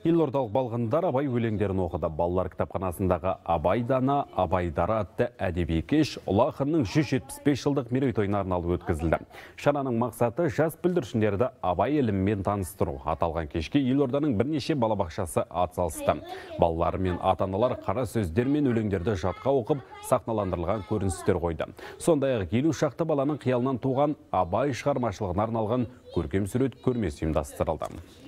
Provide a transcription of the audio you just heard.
елордалық балғындар абай өлеңдерін оқыды балалар кітапханасындағы абай дана абай дара атты әдеби кеш ұлы ақынның 175 жылдық мерейтойына арналып өткізілді шараның мақсаты жас бүлдіршіндерді абай ілімімен таныстыру аталған кешке елорданың бірнеше балабақшасы атсалысты балалар мен ата аналар қара сөздер мен өлеңдерді жатқа оқып сахналандырылған көріністер қойды сондай ақ елу шақты баланың қиялынан туған абай шығармашылығына арналған көркем сурет көрмесі ұйымдастырылды